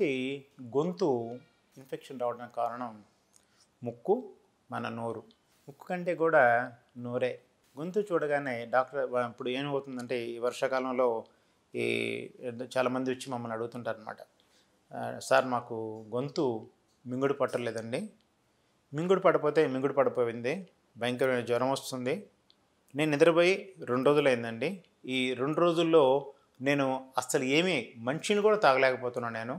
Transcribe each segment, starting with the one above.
మనకి గొంతు ఇన్ఫెక్షన్ రావడానికి కారణం ముక్కు మన నోరు ముక్కు కంటే కూడా నోరే గొంతు చూడగానే డాక్టర్ ఇప్పుడు ఏమవుతుందంటే ఈ వర్షాకాలంలో ఈ చాలామంది వచ్చి మమ్మల్ని అడుగుతుంటారు అనమాట సార్ మాకు గొంతు మింగుడు పట్టలేదండి మింగుడు పడిపోతే మింగుడు పడిపోయింది భయంకరమైన జ్వరం వస్తుంది నేను నిద్రపోయి రెండు రోజులైందండి ఈ రెండు రోజుల్లో నేను అస్సలు ఏమీ మంచిని కూడా తాగలేకపోతున్నాను నేను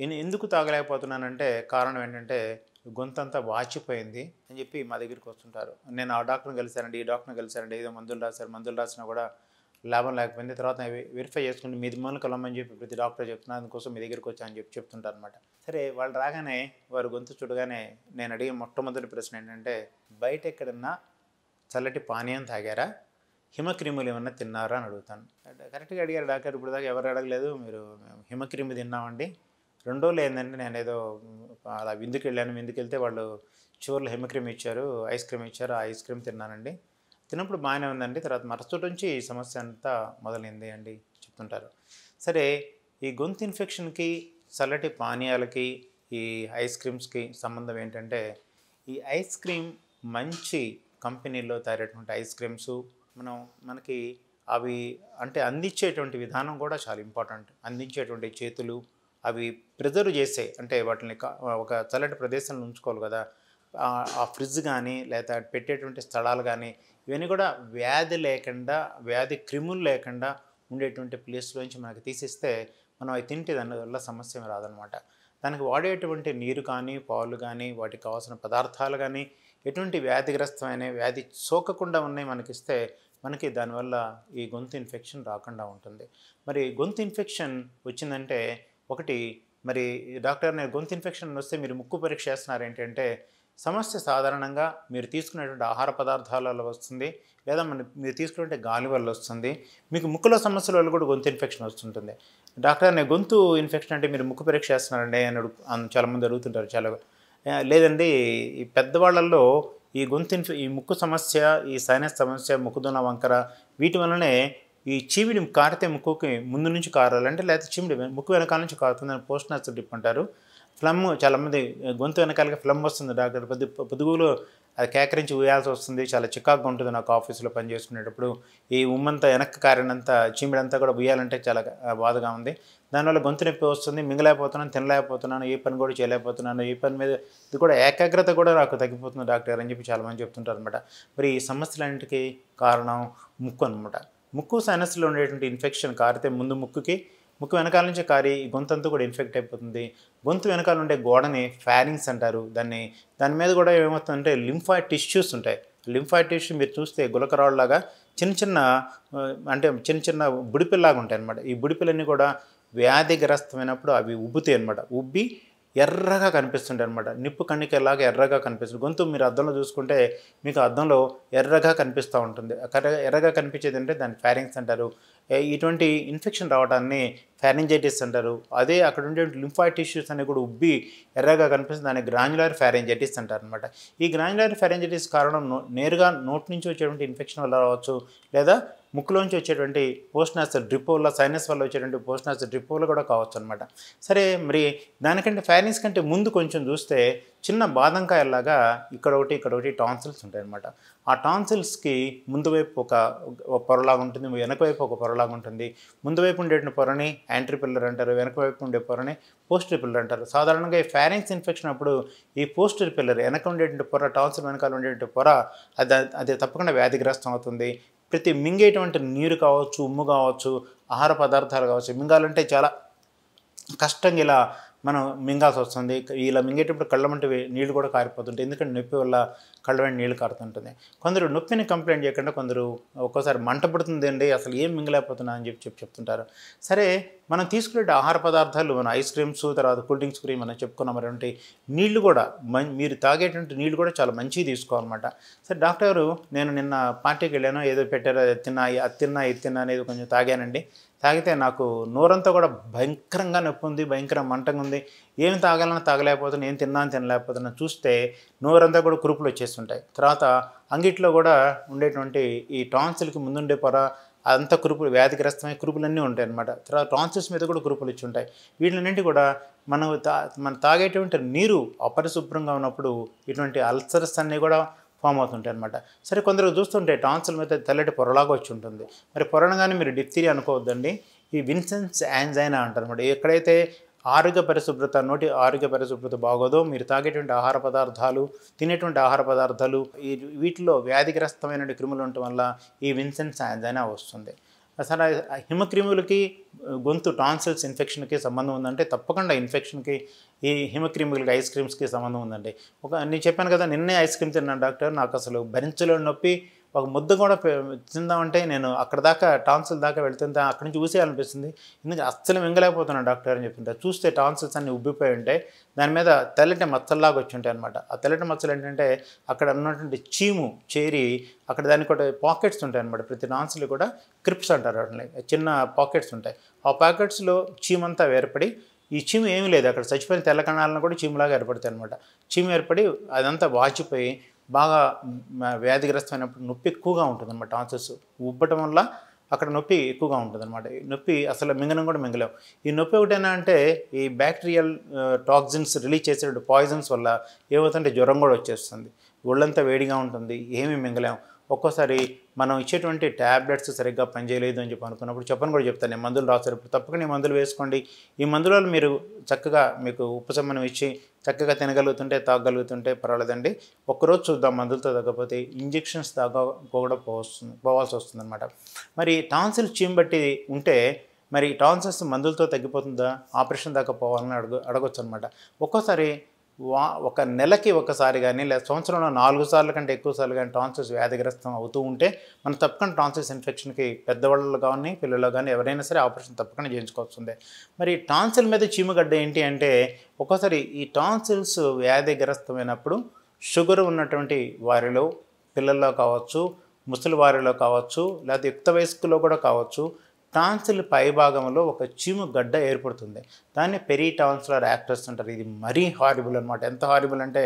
నేను ఎందుకు తాగలేకపోతున్నానంటే కారణం ఏంటంటే గొంతంతా వాచిపోయింది అని చెప్పి మా దగ్గరికి వస్తుంటారు నేను ఆ డాక్టర్ని కలిశానండి ఈ డాక్టర్ని కలిశానండి ఏదో మందులు రాశారు మందులు రాసినా కూడా లాభం లేకపోయింది తర్వాత వెరిఫై చేసుకుని మీది మనకు కలమని చెప్పి ప్రతి డాక్టర్ చెప్తున్నా అందుకోసం మీ దగ్గరికి వచ్చా అని చెప్పి చెప్తుంటారు అనమాట సరే వాళ్ళు రాగానే వారు గొంతు చూడగానే నేను అడిగే మొట్టమొదటి ప్రశ్న ఏంటంటే బయట ఎక్కడన్నా చల్లటి పానీయం తాగారా హిమక్రీములు ఏమన్నా తిన్నారా అని అడుగుతాను కరెక్ట్గా అడిగారు డాక్టర్ ఇప్పుడు దాకా ఎవరు అడగలేదు మీరు హిమక్రీము తిన్నామండి రెండో ఏంటంటే నేను ఏదో అలా విందుకు వెళ్ళాను విందుకు వెళ్తే వాళ్ళు చివర్లో హెమిక్రీమ్ ఇచ్చారు ఐస్ క్రీమ్ ఇచ్చారు ఆ ఐస్ క్రీమ్ తిన్నానండి తిన్నప్పుడు బాగానే ఉందండి తర్వాత మరుసటి నుంచి ఈ సమస్య అంతా మొదలైంది అండి చెప్తుంటారు సరే ఈ గొంతు ఇన్ఫెక్షన్కి చల్లటి పానీయాలకి ఈ ఐస్ క్రీమ్స్కి సంబంధం ఏంటంటే ఈ ఐస్ క్రీమ్ మంచి కంపెనీల్లో తయారైనటువంటి ఐస్ క్రీమ్స్ మనం మనకి అవి అంటే అందించేటువంటి విధానం కూడా చాలా ఇంపార్టెంట్ అందించేటువంటి చేతులు అవి ప్రిజర్వ్ చేసే అంటే వాటిని ఒక చల్లటి ప్రదేశంలో ఉంచుకోవాలి కదా ఆ ఫ్రిడ్జ్ కానీ లేదా పెట్టేటువంటి స్థలాలు కానీ ఇవన్నీ కూడా వ్యాధి లేకుండా వ్యాధి క్రిములు లేకుండా ఉండేటువంటి ప్లేస్లోంచి మనకి తీసిస్తే మనం అవి తింటే దానివల్ల సమస్య రాదనమాట దానికి వాడేటువంటి నీరు కానీ పాలు కానీ వాటికి కావాల్సిన పదార్థాలు కానీ ఎటువంటి వ్యాధిగ్రస్తమైన వ్యాధి సోకకుండా ఉన్నాయి మనకిస్తే మనకి దానివల్ల ఈ గొంతు ఇన్ఫెక్షన్ రాకుండా ఉంటుంది మరి గొంతు ఇన్ఫెక్షన్ వచ్చిందంటే ఒకటి మరి డాక్టర్ నేను గొంతు ఇన్ఫెక్షన్ వస్తే మీరు ముక్కు పరీక్ష చేస్తున్నారు ఏంటంటే సమస్య సాధారణంగా మీరు తీసుకునేటువంటి ఆహార పదార్థాల వల్ల వస్తుంది లేదా మన మీరు తీసుకునే గాలి వల్ల వస్తుంది మీకు ముక్కులో సమస్యల వల్ల కూడా గొంతు ఇన్ఫెక్షన్ వస్తుంటుంది డాక్టర్ నేను గొంతు ఇన్ఫెక్షన్ అంటే మీరు ముక్కు పరీక్ష చేస్తున్నారండి అని చాలామంది అడుగుతుంటారు చాలా లేదండి ఈ పెద్దవాళ్ళల్లో ఈ గొంతు ఇన్ఫె ఈ ముక్కు సమస్య ఈ సైనస్ సమస్య ముక్కుదొన వంకర వీటి వల్లనే ఈ చీమిడి కారితే ముక్కుకి ముందు నుంచి కారాలంటే లేకపోతే చీమిడి ముక్కు వెనకాల నుంచి కారుతుందని పోస్ట్ నచ్చ డిప్ అంటారు ఫ్లమ్ చాలామంది గొంతు వెనకాలకి ఫ్లమ్ వస్తుంది డాక్టర్ పొద్దు పొదుగులో అది కేకరించి ఉయ్యాల్సి వస్తుంది చాలా చికాకుగా ఉంటుంది నాకు ఆఫీస్లో పని ఈ ఉమ్మంతా వెనక్కి కారినంత చీమిడంతా కూడా ఉయ్యాలంటే చాలా బాధగా ఉంది దానివల్ల గొంతు నొప్పి వస్తుంది మింగలేకపోతున్నాను తినలేకపోతున్నాను ఏ పని కూడా చేయలేకపోతున్నాను ఏ పని మీద ఇది కూడా ఏకాగ్రత కూడా నాకు తగ్గిపోతుంది డాక్టర్ అని చెప్పి చాలామంది చెప్తుంటారు అనమాట మరి ఈ సమస్యలన్నింటికి కారణం ముక్కు అనమాట ముక్కు సైనస్లో ఉండేటువంటి ఇన్ఫెక్షన్ కారితే ముందు ముక్కుకి ముక్కు వెనకాల నుంచి కారి గొంతంతా కూడా ఇన్ఫెక్ట్ అయిపోతుంది గొంతు వెనకాల ఉండే గోడని ఫ్యారింగ్స్ అంటారు దాన్ని దాని మీద కూడా ఏమవుతుందంటే లింఫాయిడ్ టిష్యూస్ ఉంటాయి లింఫాయిడ్ టిష్యూ మీరు చూస్తే గులకరాళ్ళలాగా చిన్న చిన్న అంటే చిన్న చిన్న బుడిపిల్లాగా ఉంటాయి అనమాట ఈ బుడిపిల్లన్నీ కూడా వ్యాధిగ్రస్తమైనప్పుడు అవి ఉబ్బుతాయి అనమాట ఉబ్బి ఎర్రగా కనిపిస్తుండే అనమాట నిప్పు కన్నికి ఎర్రగా కనిపిస్తుంది గొంతు మీరు అద్దంలో చూసుకుంటే మీకు అద్దంలో ఎర్రగా కనిపిస్తూ ఉంటుంది ఎర్రగా కనిపించేది అంటే దాన్ని ఫ్యారింగ్స్ అంటారు ఇటువంటి ఇన్ఫెక్షన్ రావడాన్ని ఫ్యారింజైటిస్ అంటారు అదే అక్కడ ఉండే లింఫాయిడ్ టిష్యూస్ అనేవి కూడా ఉబ్బి ఎర్రగా కనిపిస్తుంది దాన్ని గ్రాన్యులర్ ఫ్యారింజైటిస్ అంటారు అనమాట ఈ గ్రాన్యులర్ ఫ్యారింజైటిస్ కారణం నేరుగా నోటి నుంచి వచ్చేటువంటి ఇన్ఫెక్షన్ వల్ల రావచ్చు లేదా ముక్కులోంచి వచ్చేటువంటి పోస్ట్ డ్రిప్ వల్ల సైనస్ వల్ల వచ్చేటువంటి పోస్ట్ డ్రిప్ వల్ల కూడా కావచ్చు అనమాట సరే మరి దానికంటే ఫైనస్ కంటే ముందు కొంచెం చూస్తే చిన్న బాదంకాయలాగా ఇక్కడ ఒకటి ఇక్కడ ఒకటి టాన్సిల్స్ ఉంటాయన్నమాట ఆ టాన్సిల్స్కి ముందు వైపు ఒక పొరలాగా ఉంటుంది వెనక వైపు ఒక పొరలాగా ఉంటుంది ముందు వైపు ఉండే పొరని యాంట్రీ పిల్లర్ అంటారు వెనక వైపు ఉండే పొరని పోస్ట్ పిల్లర్ అంటారు సాధారణంగా ఈ ఫ్యారెన్స్ ఇన్ఫెక్షన్ అప్పుడు ఈ పోస్ట్ పిల్లర్ వెనక ఉండేటువంటి పొర టాన్సిల్ వెనకాల ఉండేటువంటి పొర అది అది తప్పకుండా వ్యాధిగ్రస్తం అవుతుంది ప్రతి మింగేటువంటి నీరు కావచ్చు ఉమ్ము కావచ్చు ఆహార పదార్థాలు కావచ్చు మింగాలంటే చాలా కష్టంగా ఇలా మనం మింగాల్సి వస్తుంది ఇలా మింగేటప్పుడు కళ్ళ వంటి నీళ్ళు కూడా కారిపోతుంటాయి ఎందుకంటే నొప్పి వల్ల కళ్ళ వంటి నీళ్ళు కారుతుంటుంది కొందరు నొప్పిని కంప్లైంట్ చేయకుండా కొందరు ఒక్కోసారి మంట అండి అసలు ఏం మింగలేకపోతున్నా అని చెప్పి చెప్పి చెప్తుంటారు సరే మనం తీసుకునే ఆహార పదార్థాలు మన ఐస్ క్రీమ్స్ తర్వాత కూల్ డ్రింక్స్ క్రీమ్ మనం చెప్పుకున్నటువంటి నీళ్లు కూడా మీరు తాగేటువంటి నీళ్లు కూడా చాలా మంచివి తీసుకోవాలన్నమాట సరే డాక్టర్ గారు నేను నిన్న పార్టీకి వెళ్ళాను ఏదో పెట్టారు తిన్నా అది తిన్నా ఇది తిన్నా అనేది కొంచెం తాగానండి తాగితే నాకు నోరంతా కూడా భయంకరంగా నొప్పి ఉంది భయంకర మంటగా ఉంది ఏం తాగాలన్నా తాగలేకపోతున్నా ఏం తిన్నా తినలేకపోతున్నా చూస్తే నోరంతా కూడా కురుపులు వచ్చేస్తుంటాయి తర్వాత అంగిట్లో కూడా ఉండేటువంటి ఈ టాన్సిల్కి ముందుండే పొర అంత కురుపులు వ్యాధిగ్రస్తమైన కురుపులన్నీ ఉంటాయి అనమాట తర్వాత ట్రాన్సెస్ మీద కూడా కురుపులు ఇచ్చి ఉంటాయి వీటిలన్నింటి కూడా మనం తా మనం తాగేటువంటి నీరు అపరిశుభ్రంగా ఉన్నప్పుడు ఇటువంటి అల్సర్స్ అన్నీ కూడా ఫామ్ అవుతుంటాయి అనమాట సరే కొందరు చూస్తుంటే టాన్సల్ మీద తెల్లటి పొరలాగా వచ్చి ఉంటుంది మరి పొరగానే మీరు డిప్తీరియా అనుకోవద్దండి ఈ విన్సెన్స్ యాంజైనా అంటారు అనమాట ఎక్కడైతే ఆరోగ్య పరిశుభ్రత నోటి ఆరోగ్య పరిశుభ్రత బాగోదో మీరు తాగేటువంటి ఆహార పదార్థాలు తినేటువంటి ఆహార పదార్థాలు ఈ వీటిలో వ్యాధిగ్రస్తమైన క్రిములు ఉండటం వల్ల ఈ విన్సెన్స్ యాంజైనా వస్తుంది అసలు హిమక్రిములకి గొంతు టాన్సిల్స్ ఇన్ఫెక్షన్కి సంబంధం ఉందంటే తప్పకుండా ఇన్ఫెక్షన్కి ఈ హిమక్రిములకి ఐస్ క్రీమ్స్కి సంబంధం ఉందండి ఒక నేను చెప్పాను కదా నిన్నే ఐస్ క్రీమ్ తిన్నాను డాక్టర్ నాకు అసలు భరించలేని నొప్పి ఒక ముద్ద కూడా తిందామంటే నేను అక్కడ దాకా టాన్సిల్ దాకా వెళ్తుందా అక్కడి నుంచి చూసేయాలనిపిస్తుంది ఎందుకంటే అస్సలు మింగలేకపోతున్నాను డాక్టర్ అని చెప్తుంటారు చూస్తే టాన్సిల్స్ అన్ని ఉబ్బిపోయి ఉంటాయి దాని మీద తెల్లటి మచ్చల్లాగా వచ్చి ఉంటాయి అనమాట ఆ తెల్లటి మచ్చలు ఏంటంటే అక్కడ ఉన్నటువంటి చీము చేరి అక్కడ దానికి కూడా పాకెట్స్ ఉంటాయి అనమాట ప్రతి టాన్సిల్ కూడా క్రిప్స్ అంటారు వాటిని చిన్న పాకెట్స్ ఉంటాయి ఆ పాకెట్స్లో చీమంతా ఏర్పడి ఈ చీము ఏమీ లేదు అక్కడ చచ్చిపోయిన తెల్ల కణాలను కూడా చీములాగా ఏర్పడతాయి అనమాట చీము ఏర్పడి అదంతా వాచిపోయి బాగా వ్యాధిగ్రస్తమైనప్పుడు నొప్పి ఎక్కువగా ఉంటుంది అనమాట టాన్సెస్ ఉబ్బటం వల్ల అక్కడ నొప్పి ఎక్కువగా ఉంటుంది అనమాట నొప్పి అసలు మింగనం కూడా మింగలేం ఈ నొప్పి ఏనా అంటే ఈ బ్యాక్టీరియల్ టాక్సిన్స్ రిలీజ్ చేసేటువంటి పాయిజన్స్ వల్ల ఏమవుతుంటే జ్వరం కూడా వచ్చేస్తుంది ఒళ్ళంతా వేడిగా ఉంటుంది ఏమీ మింగలేము ఒక్కోసారి మనం ఇచ్చేటువంటి ట్యాబ్లెట్స్ సరిగ్గా పనిచేయలేదు అని చెప్పి అనుకున్నప్పుడు చెప్పని కూడా చెప్తాను నేను మందులు రాస్తారు ఇప్పుడు తప్పకుండా మందులు వేసుకోండి ఈ మందులలో మీరు చక్కగా మీకు ఉపశమనం ఇచ్చి చక్కగా తినగలుగుతుంటే తాగగలుగుతుంటే పర్వాలేదండి ఒక్కరోజు చూద్దాం మందులతో తగ్గపోతే ఇంజెక్షన్స్ కూడా పోవస్తుంది పోవాల్సి వస్తుంది అనమాట మరి టాన్సిల్ బట్టి ఉంటే మరి టాన్సిల్స్ మందులతో తగ్గిపోతుందా ఆపరేషన్ దాకా పోవాలని అడుగు అడగొచ్చు అనమాట ఒక్కోసారి వా ఒక నెలకి ఒకసారి కానీ లేదా సంవత్సరంలో నాలుగు సార్లు కంటే ఎక్కువ సార్లు కానీ టాన్సిల్స్ వ్యాధిగ్రస్తం అవుతూ ఉంటే మనం తప్పకుండా టాన్సిస్ ఇన్ఫెక్షన్కి పెద్దవాళ్ళు కానీ పిల్లలు కానీ ఎవరైనా సరే ఆపరేషన్ తప్పకుండా చేయించుకోవాల్సిందే మరి టాన్సిల్ మీద చీమగడ్డ ఏంటి అంటే ఒక్కోసారి ఈ టాన్సిల్స్ వ్యాధిగ్రస్తమైనప్పుడు షుగర్ ఉన్నటువంటి వారిలో పిల్లల్లో కావచ్చు ముసలి వారిలో కావచ్చు లేకపోతే యుక్త వయస్కులో కూడా కావచ్చు టాన్సిల్ పైభాగంలో ఒక చీము గడ్డ ఏర్పడుతుంది దాన్ని పెరీ టాన్సిలర్ యాక్టర్స్ అంటారు ఇది మరీ హారిబుల్ అనమాట ఎంత హారిబుల్ అంటే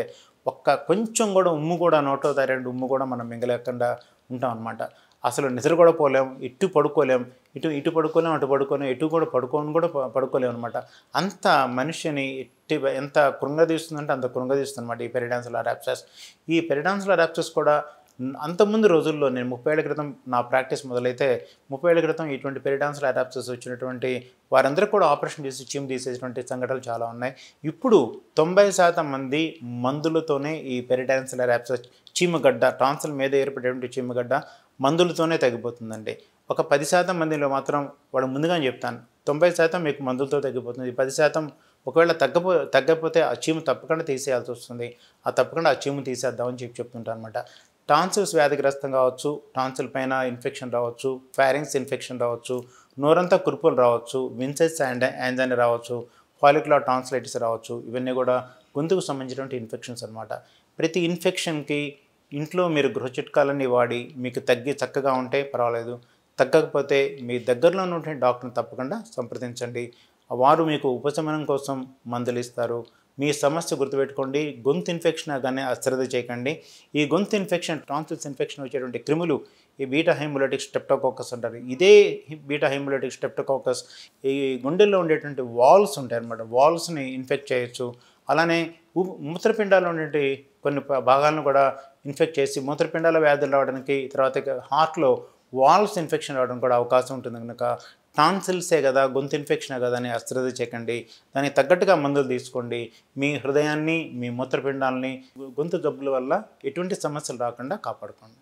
ఒక్క కొంచెం కూడా ఉమ్ము కూడా నోటో తరండి ఉమ్ము కూడా మనం మింగలేకుండా ఉంటాం అనమాట అసలు నిద్ర కూడా పోలేం ఇటు పడుకోలేం ఇటు ఇటు పడుకోలేం అటు పడుకోలేం ఇటు కూడా పడుకోని కూడా పడుకోలేం అనమాట అంత మనిషిని ఎట్టి ఎంత కృంగదీస్తుందంటే అంత కృంగదీస్తుంది అనమాట ఈ పెరిడాన్సుల ర్యాప్సెస్ ఈ పెరిడాన్సుల ర్యాప్సెస్ కూడా అంతకుముందు రోజుల్లో నేను ముప్పై ఏళ్ళ క్రితం నా ప్రాక్టీస్ మొదలైతే ముప్పై ఏళ్ళ క్రితం ఇటువంటి పెరిడాన్స్లు అడాప్సెస్ వచ్చినటువంటి వారందరూ కూడా ఆపరేషన్ చేసి చీమ్ తీసేటువంటి సంఘటనలు చాలా ఉన్నాయి ఇప్పుడు తొంభై శాతం మంది మందులతోనే ఈ పెరిడాన్స్ల అడాప్సెస్ చీమగడ్డ టాన్సల్ మీద ఏర్పడేటువంటి చీమగడ్డ మందులతోనే తగ్గిపోతుందండి ఒక పది శాతం మందిలో మాత్రం వాళ్ళు ముందుగా చెప్తాను తొంభై శాతం మీకు మందులతో తగ్గిపోతుంది పది శాతం ఒకవేళ తగ్గపో తగ్గపోతే ఆ చీము తప్పకుండా తీసేయాల్సి వస్తుంది ఆ తప్పకుండా ఆ చీము తీసేద్దామని చెప్పి చెప్తుంటారు అనమాట టాన్సిల్స్ వ్యాధిగ్రస్తం కావచ్చు టాన్సిల్ పైన ఇన్ఫెక్షన్ రావచ్చు ఫ్యారింగ్స్ ఇన్ఫెక్షన్ రావచ్చు నోరంతా కురుపులు రావచ్చు విన్సెస్ అండ్ యాంజైన్ రావచ్చు పాలిక్యులర్ టాన్సిలైటిస్ రావచ్చు ఇవన్నీ కూడా గొంతుకు సంబంధించినటువంటి ఇన్ఫెక్షన్స్ అనమాట ప్రతి ఇన్ఫెక్షన్కి ఇంట్లో మీరు గృహ చిట్కాలన్నీ వాడి మీకు తగ్గి చక్కగా ఉంటే పర్వాలేదు తగ్గకపోతే మీ దగ్గరలో ఉన్నటువంటి డాక్టర్ని తప్పకుండా సంప్రదించండి వారు మీకు ఉపశమనం కోసం మందులు ఇస్తారు మీ సమస్య గుర్తుపెట్టుకోండి గొంతు ఇన్ఫెక్షన్ కానీ అశ్రద్ధ చేయకండి ఈ గొంతు ఇన్ఫెక్షన్ ట్రాన్సిల్స్ ఇన్ఫెక్షన్ వచ్చేటువంటి క్రిములు ఈ బీటా హైమోలటిక్స్ స్టెప్టోకోకస్ అంటారు ఇదే బీటా హైమోలటిక్స్ స్టెప్టోకోకస్ ఈ గుండెల్లో ఉండేటువంటి వాల్స్ ఉంటాయి అన్నమాట వాల్స్ని ఇన్ఫెక్ట్ చేయొచ్చు అలానే మూత్రపిండాల్లో ఉండేటి కొన్ని భాగాలను కూడా ఇన్ఫెక్ట్ చేసి మూత్రపిండాల వ్యాధులు రావడానికి తర్వాత హార్ట్లో వాల్స్ ఇన్ఫెక్షన్ రావడం కూడా అవకాశం ఉంటుంది కనుక టాన్సిల్సే కదా గొంతు ఇన్ఫెక్షనే కదా అని అశ్రద్ధ చేయకండి దానికి తగ్గట్టుగా మందులు తీసుకోండి మీ హృదయాన్ని మీ మూత్రపిండాలని గొంతు జబ్బుల వల్ల ఎటువంటి సమస్యలు రాకుండా కాపాడుకోండి